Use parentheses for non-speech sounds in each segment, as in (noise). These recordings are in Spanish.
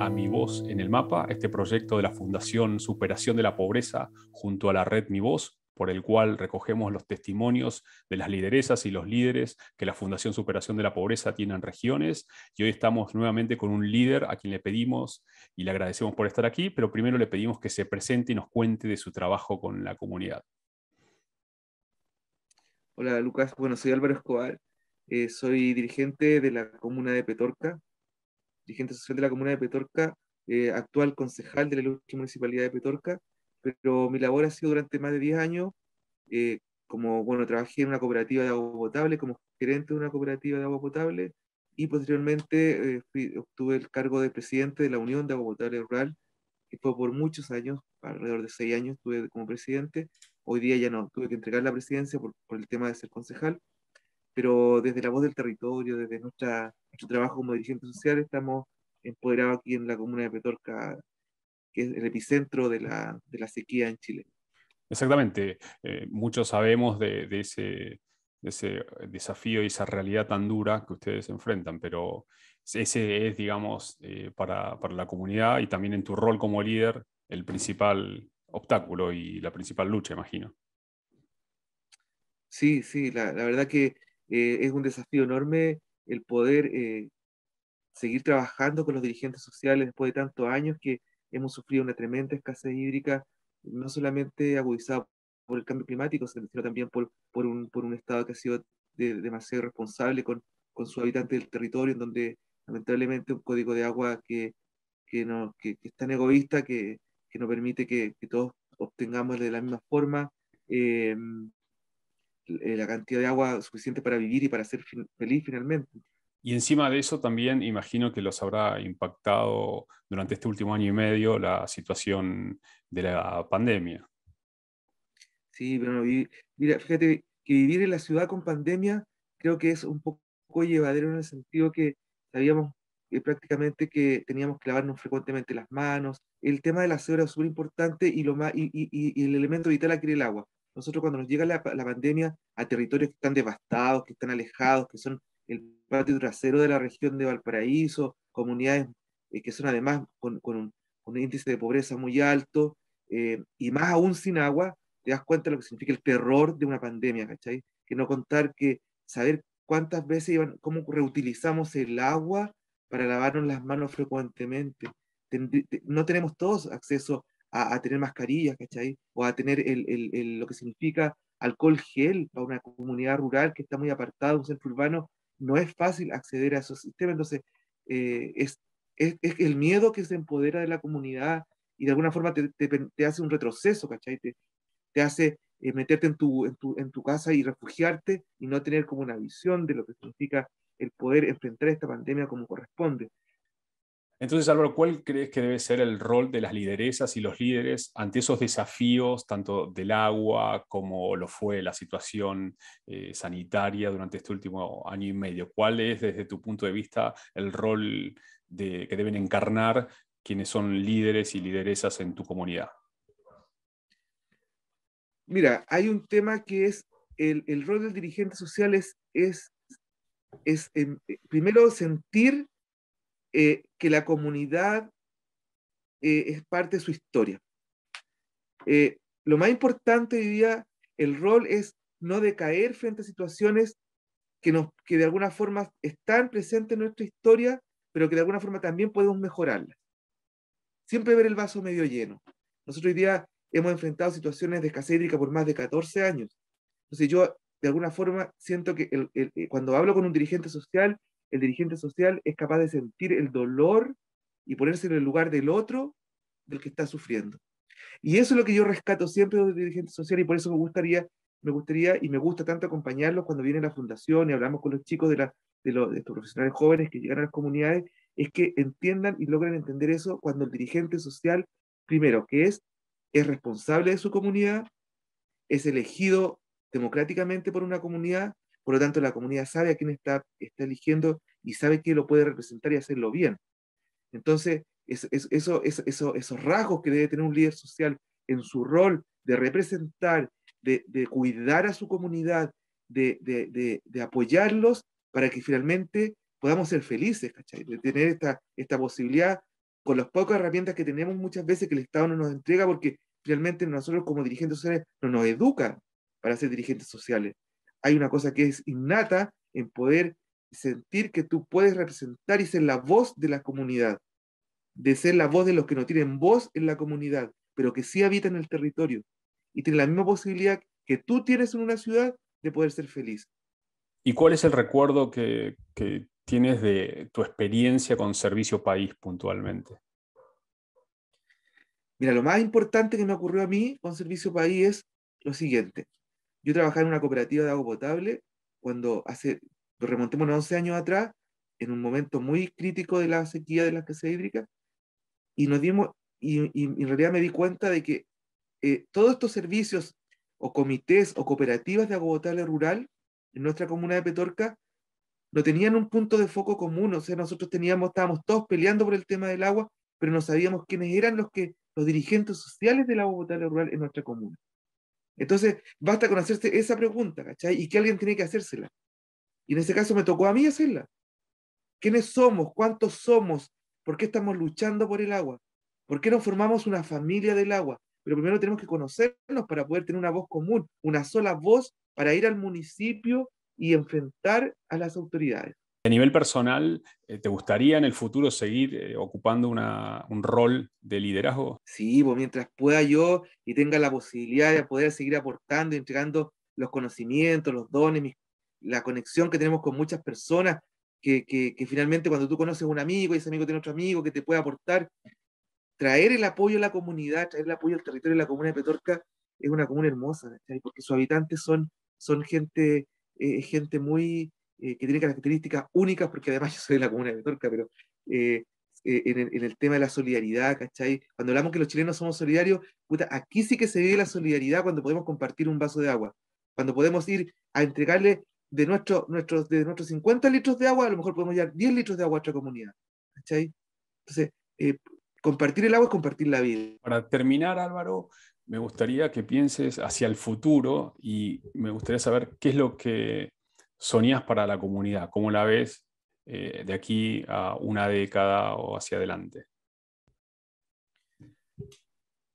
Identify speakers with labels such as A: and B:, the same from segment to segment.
A: a Mi Voz en el Mapa, este proyecto de la Fundación Superación de la Pobreza junto a la red Mi Voz, por el cual recogemos los testimonios de las lideresas y los líderes que la Fundación Superación de la Pobreza tiene en regiones. Y hoy estamos nuevamente con un líder a quien le pedimos y le agradecemos por estar aquí, pero primero le pedimos que se presente y nos cuente de su trabajo con la comunidad.
B: Hola Lucas, bueno, soy Álvaro Escobar, eh, soy dirigente de la comuna de Petorca, dirigente social de la comuna de Petorca, eh, actual concejal de la ilustre municipalidad de Petorca, pero mi labor ha sido durante más de 10 años, eh, como, bueno, trabajé en una cooperativa de agua potable, como gerente de una cooperativa de agua potable, y posteriormente eh, obtuve el cargo de presidente de la Unión de Agua Potable Rural, que fue por muchos años, alrededor de seis años estuve como presidente, hoy día ya no, tuve que entregar la presidencia por el tema de ser concejal, pero desde la voz del territorio, desde nuestro trabajo como dirigentes sociales, estamos empoderados aquí en la comuna de Petorca, que es el epicentro de la, sequía en Chile.
A: Exactamente, eh, muchos sabemos de, ese, desafío y esa realidad tan dura que ustedes enfrentan, pero ese es, digamos, eh, para, la comunidad y también en tu rol como líder, el principal obstáculo y la principal lucha, imagino. Sí, sí, la,
B: verdad que eh, es un desafío enorme el poder eh, seguir trabajando con los dirigentes sociales después de tantos años que hemos sufrido una tremenda escasez hídrica, no solamente agudizada por el cambio climático, sino también por, por, un, por un Estado que ha sido demasiado responsable con, con su habitante del territorio, en donde lamentablemente un código de agua que, que, no, que, que es tan egoísta que, que no permite que, que todos obtengamos de la misma forma. Eh, eh, la cantidad de agua suficiente para vivir y para ser feliz finalmente.
A: Y encima de eso también imagino que los habrá impactado durante este último año y medio la situación de la pandemia.
B: Sí, pero mira, fíjate que vivir en la ciudad con pandemia creo que es un poco llevadero en el sentido que sabíamos que eh, prácticamente que teníamos que lavarnos frecuentemente las manos. El tema de la aseo es súper importante y, lo más, y, y, el elemento vital aquí el agua nosotros cuando nos llega la, pandemia a territorios que están devastados, que están alejados, que son el patio trasero de la región de Valparaíso, comunidades eh, que son además con, un, índice de pobreza muy alto, eh, y más aún sin agua, te das cuenta de lo que significa el terror de una pandemia, ¿cachai? Que no contar que saber cuántas veces cómo reutilizamos el agua para lavarnos las manos frecuentemente. no tenemos todos acceso a, tener mascarillas, ¿cachai? O a tener lo que significa alcohol gel para una comunidad rural que está muy apartada de un centro urbano, no es fácil acceder a esos sistemas. Entonces, eh, es, el miedo que se empodera de la comunidad y de alguna forma te, te, te hace un retroceso, ¿cachai? Te, te hace eh, meterte en, tu, en tu casa y refugiarte y no tener como una visión de lo que significa el poder enfrentar esta pandemia como corresponde.
A: Entonces, Álvaro, ¿cuál crees que debe ser el rol de las lideresas y los líderes ante esos desafíos, tanto del agua como lo fue la situación eh, sanitaria durante este último año y medio? ¿Cuál es, desde tu punto de vista, el rol que deben encarnar quienes son líderes y lideresas en tu comunidad?
B: Mira, hay un tema que es el, rol del dirigente social es, es, em, primero sentir eh, que la comunidad eh, es parte de su historia. Eh, lo más importante hoy día, el rol es no decaer frente a situaciones que, nos, que de alguna forma están presentes en nuestra historia, pero que de alguna forma también podemos mejorarlas. Siempre ver el vaso medio lleno. Nosotros hoy día hemos enfrentado situaciones de escasez hídrica por más de 14 años. Entonces yo, de alguna forma, siento que eh, cuando hablo con un dirigente social, el dirigente social es capaz de sentir el dolor y ponerse en el lugar del otro, del que está sufriendo. Y eso es lo que yo rescato siempre del dirigente social y por eso me gustaría, me gustaría y me gusta tanto acompañarlos cuando viene la fundación y hablamos con los chicos de, los, estos profesionales jóvenes que llegan a las comunidades, es que entiendan y logren entender eso cuando el dirigente social, primero, que es, es responsable de su comunidad, es elegido democráticamente por una comunidad por lo tanto, la comunidad sabe a quién está, está eligiendo y sabe que lo puede representar y hacerlo bien. Entonces, eso, es, eso, esos rasgos que debe tener un líder social en su rol de representar, de, cuidar a su comunidad, de, apoyarlos para que finalmente podamos ser felices, ¿cachai? De tener esta, esta posibilidad con las pocas herramientas que tenemos muchas veces que el Estado no nos entrega porque realmente nosotros como dirigentes sociales no nos educan para ser dirigentes sociales hay una cosa que es innata en poder sentir que tú puedes representar y ser la voz de la comunidad, de ser la voz de los que no tienen voz en la comunidad, pero que sí habitan el territorio y tienen la misma posibilidad que tú tienes en una ciudad de poder ser feliz.
A: ¿Y cuál es el recuerdo que, que tienes de tu experiencia con Servicio País puntualmente?
B: Mira, lo más importante que me ocurrió a mí con Servicio País es lo siguiente. Yo trabajaba en una cooperativa de agua potable cuando hace, remontémonos 11 años atrás, en un momento muy crítico de la sequía de la escasez hídrica, y nos dimos, y, en realidad me di cuenta de que eh, todos estos servicios o comités o cooperativas de agua potable rural en nuestra comuna de Petorca no tenían un punto de foco común, o sea, nosotros teníamos, estábamos todos peleando por el tema del agua, pero no sabíamos quiénes eran los que los dirigentes sociales del agua potable rural en nuestra comuna. Entonces, basta con hacerse esa pregunta, ¿cachai? Y que alguien tiene que hacérsela. Y en ese caso me tocó a mí hacerla. ¿Quiénes somos? ¿Cuántos somos? ¿Por qué estamos luchando por el agua? ¿Por qué no formamos una familia del agua? Pero primero tenemos que conocernos para poder tener una voz común, una sola voz para ir al municipio y enfrentar a las autoridades.
A: A nivel personal, eh, ¿te gustaría en el futuro seguir eh, ocupando un rol de liderazgo? Sí, pues mientras pueda yo
B: y tenga la posibilidad de poder seguir aportando, entregando los conocimientos, los dones, la conexión que tenemos con muchas personas, que, finalmente cuando tú conoces a un amigo y ese amigo tiene otro amigo que te puede aportar, traer el apoyo a la comunidad, traer el apoyo al territorio de la comuna de Petorca es una comuna hermosa, porque sus habitantes son, gente, eh, gente muy eh, que tiene características únicas, porque además (laughs) yo soy de la comuna de Torca pero eh, eh, en, el, tema de la solidaridad, ¿cachai? Cuando hablamos que los chilenos somos solidarios, aquí sí que se vive la solidaridad cuando podemos compartir un vaso de agua, cuando podemos ir a entregarle de, nuestro, nuestros de nuestros 50 litros de agua, a lo mejor podemos llevar 10 litros de agua a otra comunidad,
A: ¿cachai? Entonces, compartir el agua es compartir la vida. Para terminar, Álvaro, me gustaría que pienses hacia el futuro y me gustaría saber qué es lo que ¿Sonías para la comunidad? ¿Cómo la ves eh, de aquí a una década o hacia adelante?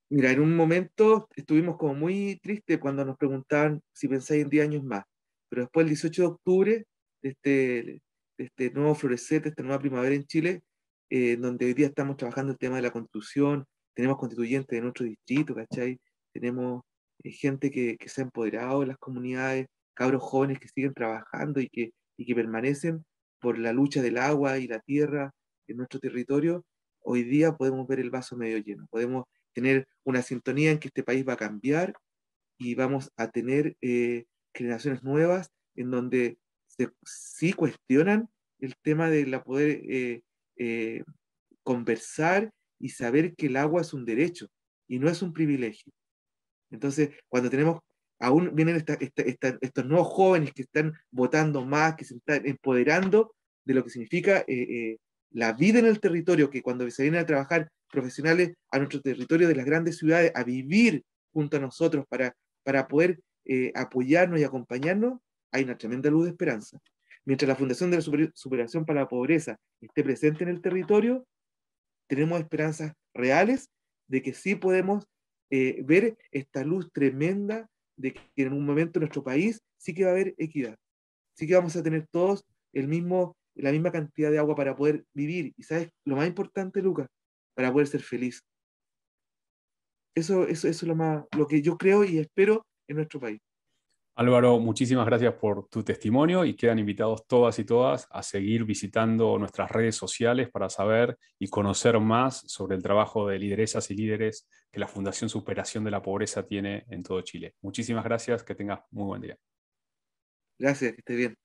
B: Mira, en un momento estuvimos como muy tristes cuando nos preguntaban si pensáis en 10 años más, pero después el 18 de octubre este, de este, nuevo florecer, de esta nueva primavera en Chile, eh, donde hoy día estamos trabajando el tema de la construcción, tenemos constituyentes de nuestro distrito, ¿cachai? Tenemos eh, gente que, se ha empoderado en las comunidades, cabros jóvenes que siguen trabajando y que, y que permanecen por la lucha del agua y la tierra en nuestro territorio, hoy día podemos ver el vaso medio lleno, podemos tener una sintonía en que este país va a cambiar y vamos a tener eh, generaciones nuevas en donde se, sí cuestionan el tema de la poder eh, eh, conversar y saber que el agua es un derecho y no es un privilegio. Entonces, cuando tenemos aún vienen estos nuevos jóvenes que están votando más, que se están empoderando de lo que significa eh, eh, la vida en el territorio, que cuando se vienen a trabajar profesionales a nuestro territorio de las grandes ciudades, a vivir junto a nosotros para, para poder eh, apoyarnos y acompañarnos, hay una tremenda luz de esperanza. Mientras la Fundación de la Superación para la Pobreza esté presente en el territorio, tenemos esperanzas reales de que sí podemos ver esta luz tremenda de que en un momento en nuestro país sí que va a haber equidad, sí que vamos a tener todos el mismo, la misma cantidad de agua para poder vivir. Y sabes, lo más importante, Lucas, para poder ser feliz. Eso, eso, eso es lo, más, lo que yo creo y espero en nuestro país.
A: Álvaro, muchísimas gracias por tu testimonio y quedan invitados todas y todas a seguir visitando nuestras redes sociales para saber y conocer más sobre el trabajo de lideresas y líderes que la Fundación Superación de la Pobreza tiene en todo Chile. Muchísimas gracias, que tengas muy buen día. Gracias, que estés bien.